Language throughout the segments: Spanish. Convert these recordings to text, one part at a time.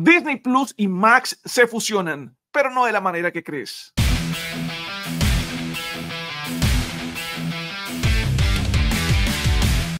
Disney Plus y Max se fusionan, pero no de la manera que crees.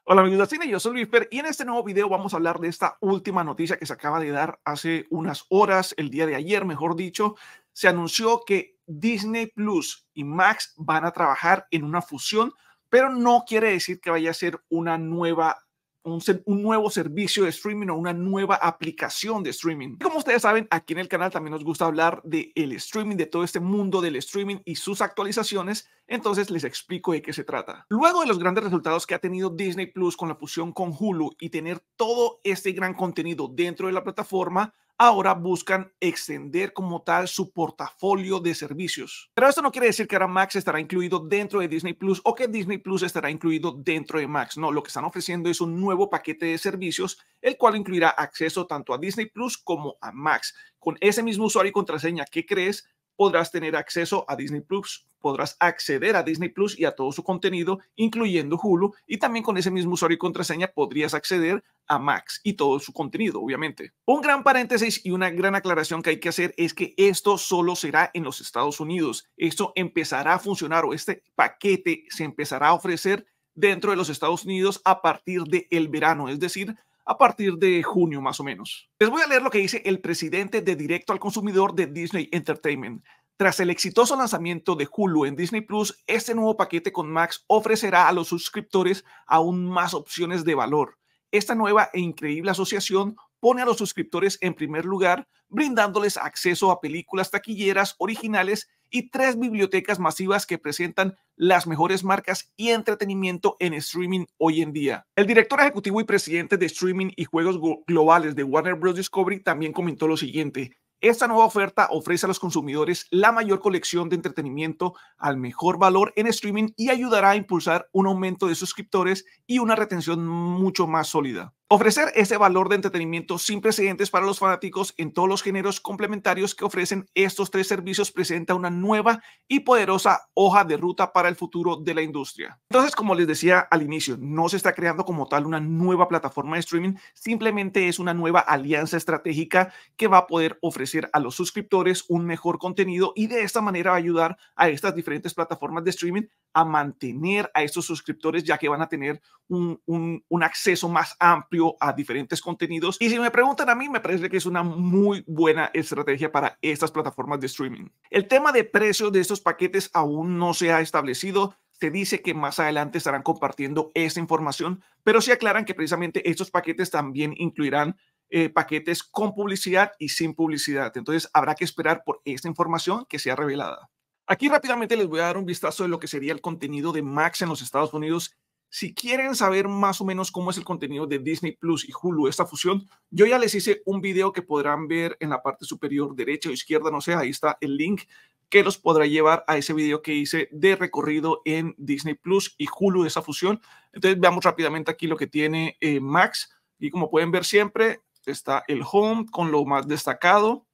Hola amigos de cine, yo soy Luis y en este nuevo video vamos a hablar de esta última noticia que se acaba de dar hace unas horas, el día de ayer mejor dicho, se anunció que Disney Plus y Max van a trabajar en una fusión, pero no quiere decir que vaya a ser una nueva un, nuevo servicio de streaming o una nueva aplicación de streaming. Como ustedes saben, aquí en el canal también nos gusta hablar de el streaming, de todo este mundo del streaming y sus actualizaciones, entonces les explico de qué se trata. Luego de los grandes resultados que ha tenido Disney Plus con la fusión con Hulu y tener todo este gran contenido dentro de la plataforma, ahora buscan extender como tal su portafolio de servicios. Pero esto no quiere decir que ahora Max estará incluido dentro de Disney Plus o que Disney Plus estará incluido dentro de Max. No, lo que están ofreciendo es un nuevo paquete de servicios, el cual incluirá acceso tanto a Disney Plus como a Max. Con ese mismo usuario y contraseña que crees, podrás tener acceso a Disney Plus podrás acceder a Disney Plus y a todo su contenido, incluyendo Hulu, y también con ese mismo usuario y contraseña podrías acceder a Max y todo su contenido, obviamente. Un gran paréntesis y una gran aclaración que hay que hacer es que esto solo será en los Estados Unidos. Esto empezará a funcionar o este paquete se empezará a ofrecer dentro de los Estados Unidos a partir del el verano, es decir, a partir de junio más o menos. Les voy a leer lo que dice el presidente de Directo al Consumidor de Disney Entertainment. Tras el exitoso lanzamiento de Hulu en Disney Plus, este nuevo paquete con Max ofrecerá a los suscriptores aún más opciones de valor. Esta nueva e increíble asociación pone a los suscriptores en primer lugar, brindándoles acceso a películas taquilleras originales y tres bibliotecas masivas que presentan las mejores marcas y entretenimiento en streaming hoy en día. El director ejecutivo y presidente de streaming y juegos globales de Warner Bros. Discovery también comentó lo siguiente. Esta nueva oferta ofrece a los consumidores la mayor colección de entretenimiento al mejor valor en streaming y ayudará a impulsar un aumento de suscriptores y una retención mucho más sólida. Ofrecer ese valor de entretenimiento sin precedentes para los fanáticos en todos los géneros complementarios que ofrecen estos tres servicios presenta una nueva y poderosa hoja de ruta para el futuro de la industria. Entonces, como les decía al inicio, no se está creando como tal una nueva plataforma de streaming, simplemente es una nueva alianza estratégica que va a poder ofrecer a los suscriptores un mejor contenido y de esta manera va a ayudar a estas diferentes plataformas de streaming a mantener a estos suscriptores ya que van a tener un, un, un acceso más amplio a diferentes contenidos. Y si me preguntan a mí, me parece que es una muy buena estrategia para estas plataformas de streaming. El tema de precios de estos paquetes aún no se ha establecido. Se dice que más adelante estarán compartiendo esa información, pero sí aclaran que precisamente estos paquetes también incluirán eh, paquetes con publicidad y sin publicidad. Entonces habrá que esperar por esta información que sea revelada. Aquí rápidamente les voy a dar un vistazo de lo que sería el contenido de Max en los Estados Unidos si quieren saber más o menos cómo es el contenido de Disney Plus y Hulu, esta fusión, yo ya les hice un video que podrán ver en la parte superior derecha o izquierda, no sé, ahí está el link que los podrá llevar a ese video que hice de recorrido en Disney Plus y Hulu de esa fusión. Entonces veamos rápidamente aquí lo que tiene eh, Max y como pueden ver siempre está el home con lo más destacado.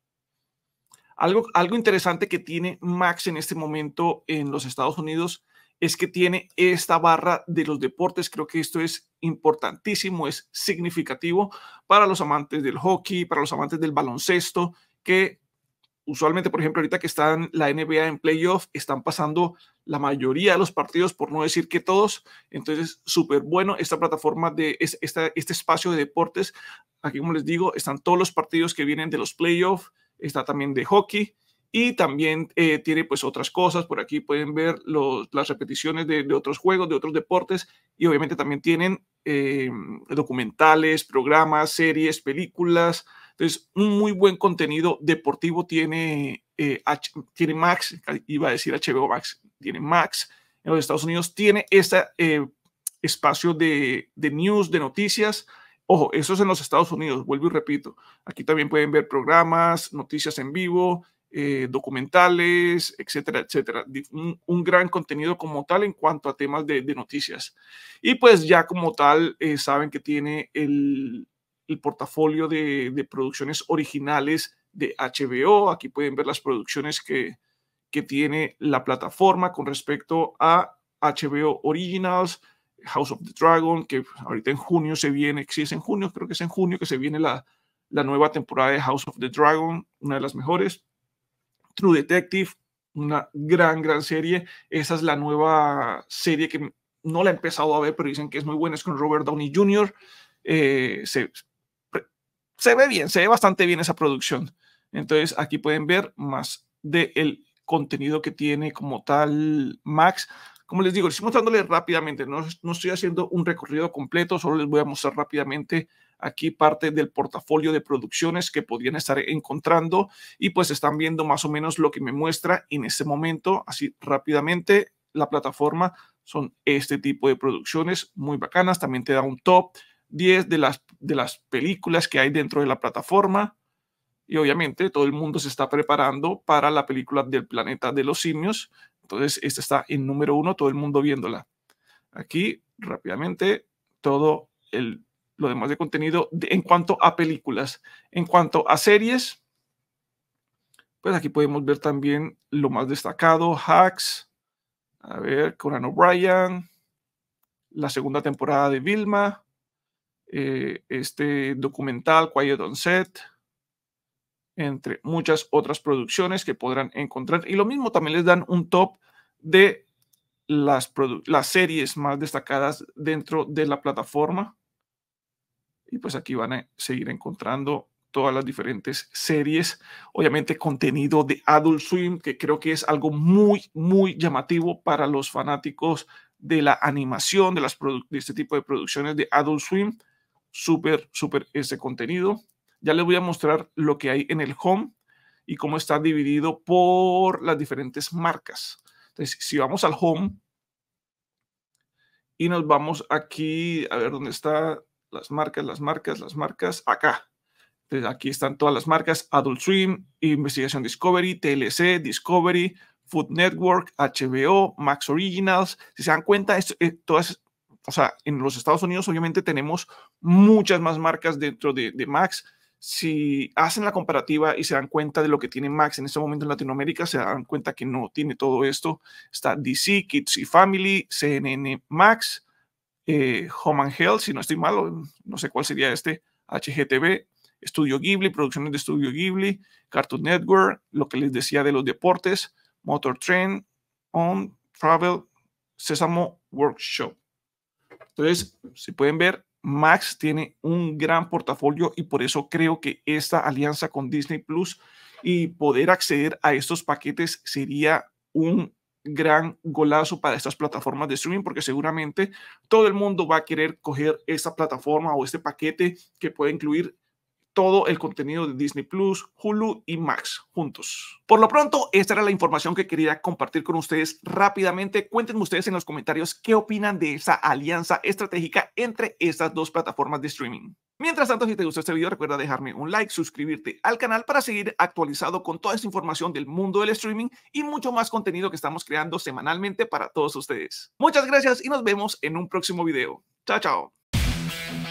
Algo, algo interesante que tiene Max en este momento en los Estados Unidos es que tiene esta barra de los deportes. Creo que esto es importantísimo, es significativo para los amantes del hockey, para los amantes del baloncesto, que usualmente, por ejemplo, ahorita que están la NBA en playoff, están pasando la mayoría de los partidos, por no decir que todos. Entonces, súper bueno esta plataforma de este espacio de deportes. Aquí, como les digo, están todos los partidos que vienen de los playoffs, está también de hockey y también eh, tiene pues otras cosas. Por aquí pueden ver las repeticiones de, otros juegos, de otros deportes y obviamente también tienen eh, documentales, programas, series, películas. Entonces, un muy buen contenido deportivo tiene, eh, tiene Max, iba a decir HBO Max, tiene Max en los Estados Unidos, tiene este espacio de, de news, de noticias. Ojo, eso es en los Estados Unidos, vuelvo y repito. Aquí también pueden ver programas, noticias en vivo, eh, documentales, etcétera, etcétera. Un, gran contenido como tal en cuanto a temas de, noticias. Y pues ya como tal, eh, saben que tiene el, el portafolio de, producciones originales de HBO. Aquí pueden ver las producciones que, que tiene la plataforma con respecto a HBO Originals, House of the Dragon, que ahorita en junio se viene, si es en junio, creo que es en junio que se viene la, la nueva temporada de House of the Dragon, una de las mejores. True Detective, una gran, gran serie. Esa es la nueva serie que no la he empezado a ver, pero dicen que es muy buena, es con Robert Downey Jr. Eh, se, ve bien, se ve bastante bien esa producción. Entonces aquí pueden ver más del contenido que tiene como tal Max como les digo, estoy mostrándoles rápidamente, no, no estoy haciendo un recorrido completo, solo les voy a mostrar rápidamente aquí parte del portafolio de producciones que podrían estar encontrando y pues están viendo más o menos lo que me muestra en este momento, así rápidamente, la plataforma son este tipo de producciones muy bacanas, también te da un top 10 de las, de las películas que hay dentro de la plataforma y obviamente todo el mundo se está preparando para la película del planeta de los simios, entonces, esta está en número uno, todo el mundo viéndola. Aquí, rápidamente, todo lo demás de contenido en cuanto a películas. En cuanto a series, pues aquí podemos ver también lo más destacado, Hacks, a ver, Conan O'Brien, la segunda temporada de Vilma, eh, este documental Quiet on Set, entre muchas otras producciones que podrán encontrar. Y lo mismo también les dan un top de las, las series más destacadas dentro de la plataforma. Y pues aquí van a seguir encontrando todas las diferentes series. Obviamente contenido de Adult Swim, que creo que es algo muy, muy llamativo para los fanáticos de la animación, de, de este tipo de producciones de Adult Swim. Súper, súper ese contenido. Ya les voy a mostrar lo que hay en el home y cómo está dividido por las diferentes marcas. Entonces, si vamos al home y nos vamos aquí, a ver dónde está las marcas, las marcas, las marcas, acá. Entonces, aquí están todas las marcas, Adult Swim, Investigación Discovery, TLC, Discovery, Food Network, HBO, Max Originals. Si se dan cuenta, eh, todas, o sea, en los Estados Unidos obviamente tenemos muchas más marcas dentro de, de Max si hacen la comparativa y se dan cuenta de lo que tiene Max en este momento en Latinoamérica, se dan cuenta que no tiene todo esto. Está DC, Kids y Family, CNN Max, eh, Home and Health, si no estoy malo, no sé cuál sería este, HGTV, Estudio Ghibli, producciones de Estudio Ghibli, Cartoon Network, lo que les decía de los deportes, Motor Train, On, Travel, Sésamo Workshop. Entonces, si pueden ver, Max tiene un gran portafolio y por eso creo que esta alianza con Disney Plus y poder acceder a estos paquetes sería un gran golazo para estas plataformas de streaming porque seguramente todo el mundo va a querer coger esta plataforma o este paquete que puede incluir todo el contenido de Disney Plus, Hulu y Max juntos. Por lo pronto, esta era la información que quería compartir con ustedes rápidamente. Cuéntenme ustedes en los comentarios qué opinan de esa alianza estratégica entre estas dos plataformas de streaming. Mientras tanto, si te gustó este video, recuerda dejarme un like, suscribirte al canal para seguir actualizado con toda esa información del mundo del streaming y mucho más contenido que estamos creando semanalmente para todos ustedes. Muchas gracias y nos vemos en un próximo video. Chao, chao.